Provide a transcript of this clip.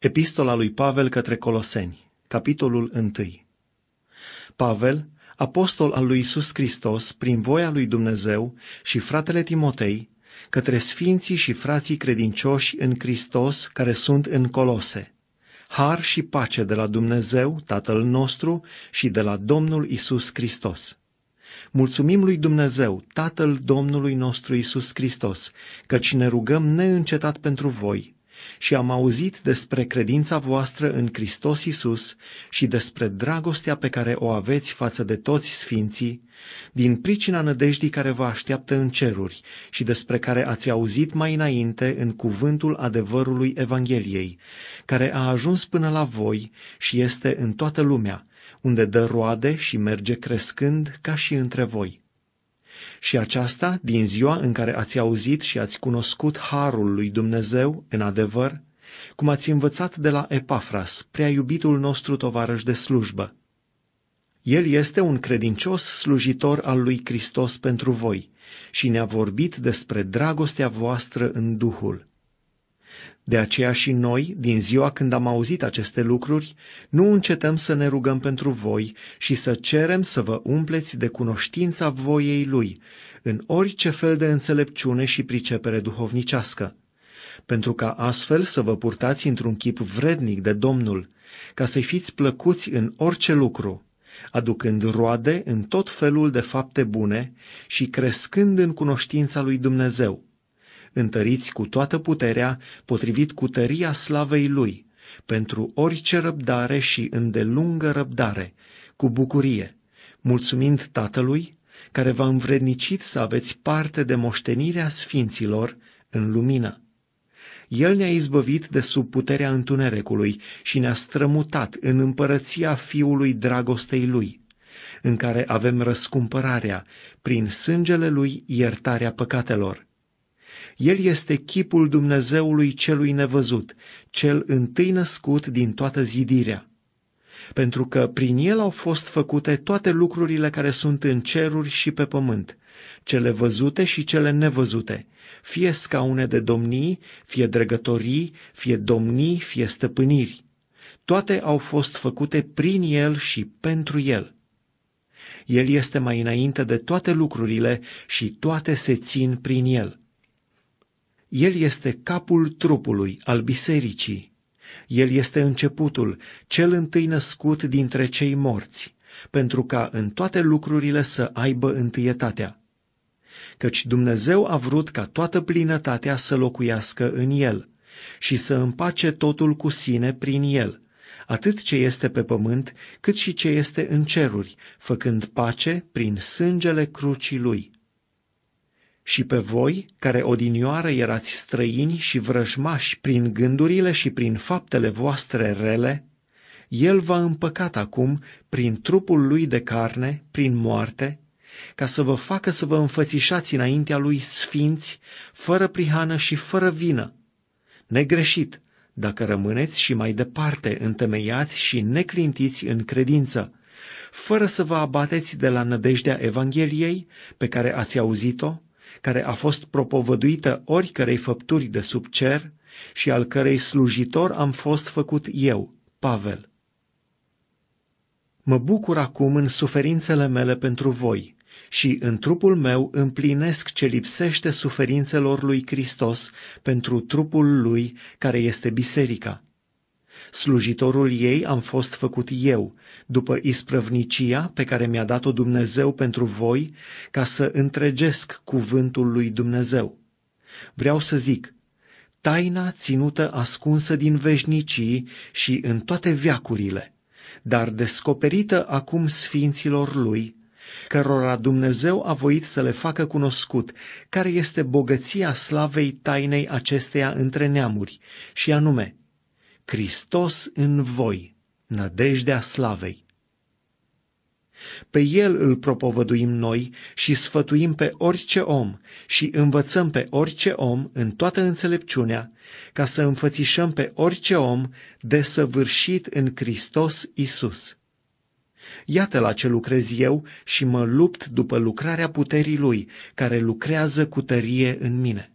Epistola lui Pavel către Coloseni, capitolul 1 Pavel, apostol al lui Isus Hristos, prin voia lui Dumnezeu și fratele Timotei, către sfinții și frații credincioși în Hristos care sunt în Colose. Har și pace de la Dumnezeu, Tatăl nostru, și de la Domnul Isus Hristos. Mulțumim lui Dumnezeu, Tatăl Domnului nostru Isus Hristos, căci ne rugăm neîncetat pentru voi, și am auzit despre credința voastră în Hristos Isus și despre dragostea pe care o aveți față de toți sfinții, din pricina nădejdii care vă așteaptă în ceruri și despre care ați auzit mai înainte în cuvântul adevărului Evangheliei, care a ajuns până la voi și este în toată lumea, unde dă roade și merge crescând ca și între voi și aceasta din ziua în care ați auzit și ați cunoscut harul lui Dumnezeu în adevăr, cum ați învățat de la Epafras, prea iubitul nostru tovarăș de slujbă. El este un credincios slujitor al lui Hristos pentru voi și ne-a vorbit despre dragostea voastră în Duhul, de aceea și noi, din ziua când am auzit aceste lucruri, nu încetăm să ne rugăm pentru voi și să cerem să vă umpleți de cunoștința voiei Lui, în orice fel de înțelepciune și pricepere duhovnicească, pentru ca astfel să vă purtați într-un chip vrednic de Domnul, ca să fiți plăcuți în orice lucru, aducând roade în tot felul de fapte bune și crescând în cunoștința lui Dumnezeu, întăriți cu toată puterea, potrivit cu tăria slavei Lui, pentru orice răbdare și îndelungă răbdare, cu bucurie, mulțumind Tatălui, care v-a învrednicit să aveți parte de moștenirea sfinților în lumină. El ne-a izbăvit de sub puterea întunericului și ne-a strămutat în împărăția Fiului dragostei Lui, în care avem răscumpărarea, prin sângele Lui iertarea păcatelor, el este chipul Dumnezeului celui nevăzut, cel întâi născut din toată zidirea. Pentru că prin el au fost făcute toate lucrurile care sunt în ceruri și pe pământ, cele văzute și cele nevăzute, fie scaune de domnii, fie dregătorii, fie domnii, fie stăpâniri. Toate au fost făcute prin el și pentru el. El este mai înainte de toate lucrurile și toate se țin prin el. El este capul trupului al bisericii. El este începutul, cel întâi născut dintre cei morți, pentru ca în toate lucrurile să aibă întâietatea. Căci Dumnezeu a vrut ca toată plinătatea să locuiască în el și să împace totul cu sine prin el, atât ce este pe pământ, cât și ce este în ceruri, făcând pace prin sângele crucii lui și pe voi, care odinioară erați străini și vrăjmași prin gândurile și prin faptele voastre rele, El va împăcat acum prin trupul Lui de carne, prin moarte, ca să vă facă să vă înfățișați înaintea Lui sfinți, fără prihană și fără vină. Negreșit, dacă rămâneți și mai departe întemeiați și neclintiți în credință, fără să vă abateți de la nădejdea Evangheliei pe care ați auzit-o, care a fost propovăduită oricărei făpturi de sub cer și al cărei slujitor am fost făcut eu, Pavel. Mă bucur acum în suferințele mele pentru voi și în trupul meu împlinesc ce lipsește suferințelor lui Hristos pentru trupul lui care este biserica Slujitorul ei am fost făcut eu, după isprăvnicia pe care mi-a dat-o Dumnezeu pentru voi, ca să întregesc cuvântul lui Dumnezeu. Vreau să zic, taina ținută ascunsă din veșnicii și în toate viacurile, dar descoperită acum sfinților lui, cărora Dumnezeu a voit să le facă cunoscut care este bogăția slavei tainei acesteia între neamuri, și anume – Hristos în voi, nădejdea slavei. Pe El îl propovăduim noi și sfătuim pe orice om și învățăm pe orice om în toată înțelepciunea, ca să înfățișăm pe orice om desăvârșit în Hristos Isus. Iată la ce lucrez eu și mă lupt după lucrarea puterii Lui, care lucrează cu tărie în mine.